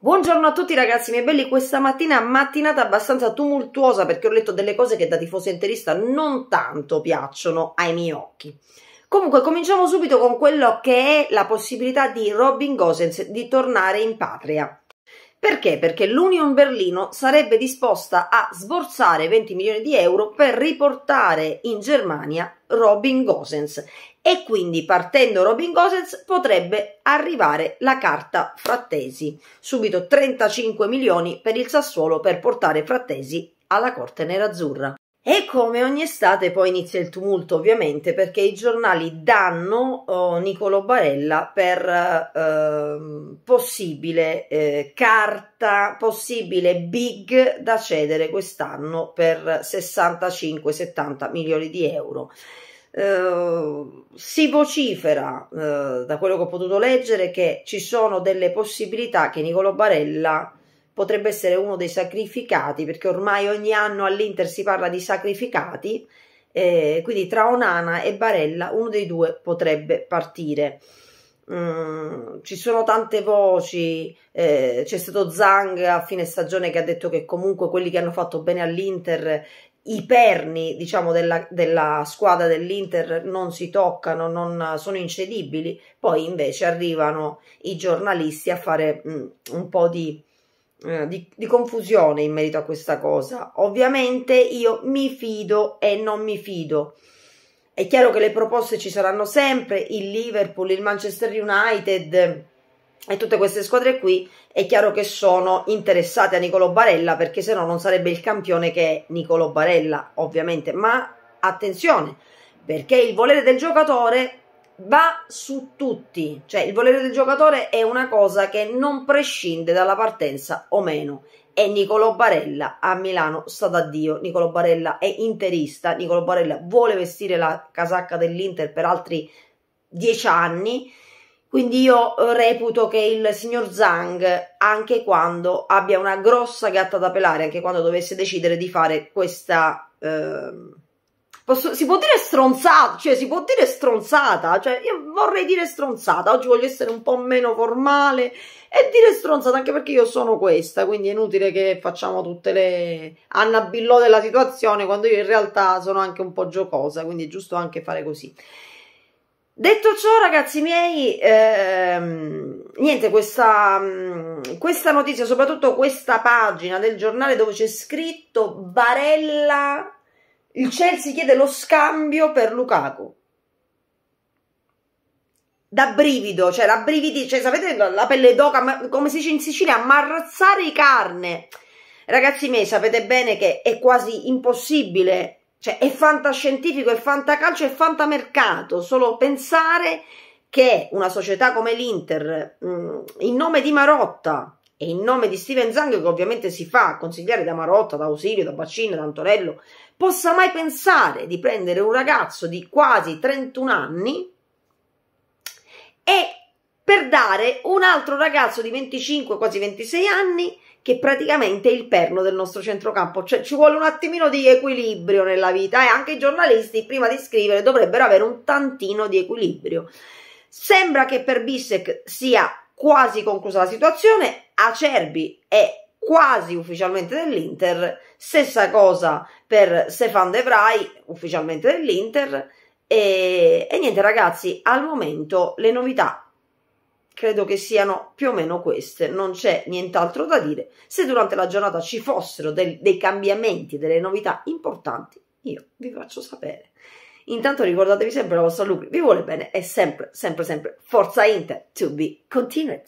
Buongiorno a tutti ragazzi miei belli, questa mattina mattinata abbastanza tumultuosa perché ho letto delle cose che da tifosa interista non tanto piacciono ai miei occhi. Comunque cominciamo subito con quello che è la possibilità di Robin Gosens di tornare in patria. Perché? Perché l'Union Berlino sarebbe disposta a sborsare 20 milioni di euro per riportare in Germania Robin Gosens e quindi partendo Robin Gosens potrebbe arrivare la carta Frattesi, subito 35 milioni per il Sassuolo per portare Frattesi alla corte nerazzurra. E come ogni estate poi inizia il tumulto ovviamente perché i giornali danno oh, Nicolo Barella per eh, possibile eh, carta, possibile big da cedere quest'anno per 65-70 milioni di euro. Eh, si vocifera eh, da quello che ho potuto leggere che ci sono delle possibilità che Nicolo Barella potrebbe essere uno dei sacrificati, perché ormai ogni anno all'Inter si parla di sacrificati, eh, quindi tra Onana e Barella uno dei due potrebbe partire. Mm, ci sono tante voci, eh, c'è stato Zang a fine stagione che ha detto che comunque quelli che hanno fatto bene all'Inter i perni diciamo, della, della, squadra dell'Inter non si toccano, non sono incedibili, poi invece arrivano i giornalisti a fare mm, un po' di eh, di, di, confusione in merito a questa cosa. Ovviamente io mi fido e non mi fido. È chiaro che le proposte ci saranno sempre, il Liverpool, il Manchester United e tutte queste squadre qui è chiaro che sono interessate a Nicolo Barella perché se no non sarebbe il campione che è Nicolo Barella ovviamente, ma attenzione perché il volere del giocatore va su tutti, cioè il volere del giocatore è una cosa che non prescinde dalla partenza o meno. E Nicolo Barella a Milano sta da Dio. Nicolo Barella è interista. Nicolo Barella vuole vestire la casacca dell'Inter per altri dieci anni. Quindi io eh, reputo che il signor Zhang, anche quando abbia una grossa gatta da pelare, anche quando dovesse decidere di fare questa. Eh, Posso, si può dire stronzata, cioè si può dire stronzata, cioè io vorrei dire stronzata, oggi voglio essere un po' meno formale e dire stronzata anche perché io sono questa, quindi è inutile che facciamo tutte le Anna Billò della situazione quando io in realtà sono anche un po' giocosa, quindi è giusto anche fare così. Detto ciò, ragazzi miei, ehm, niente, questa, mm, questa notizia, soprattutto questa pagina del giornale dove c'è scritto Barella il Chelsea chiede lo scambio per Lukaku. Da brivido, cioè da brividi, cioè sapete la pelle d'oca, come si dice in Sicilia, marrazzare carne. Ragazzi miei, sapete bene che è quasi impossibile, cioè è fantascientifico, è fantacalcio, è fantamercato, solo pensare che una società come l'Inter, mm, in nome di Marotta, e in nome di Steven Zang, che ovviamente si fa consigliare da Marotta, da Ausilio, da Baccino, da Antonello, possa mai pensare di prendere un ragazzo di quasi 31 anni e per dare un altro ragazzo di 25, quasi 26 anni, che praticamente è il perno del nostro centrocampo, cioè ci vuole un attimino di equilibrio nella vita e eh. anche i giornalisti prima di scrivere dovrebbero avere un tantino di equilibrio. Sembra che per Bissek sia quasi conclusa la situazione, Acerbi è quasi ufficialmente dell'Inter, stessa cosa per Stefan De Vrij, ufficialmente dell'Inter. E, e niente ragazzi, al momento le novità credo che siano più o meno queste, non c'è nient'altro da dire. Se durante la giornata ci fossero del, dei cambiamenti, delle novità importanti, io vi faccio sapere. Intanto ricordatevi sempre la vostra Lucri, vi vuole bene e sempre, sempre, sempre Forza Inter to be continued.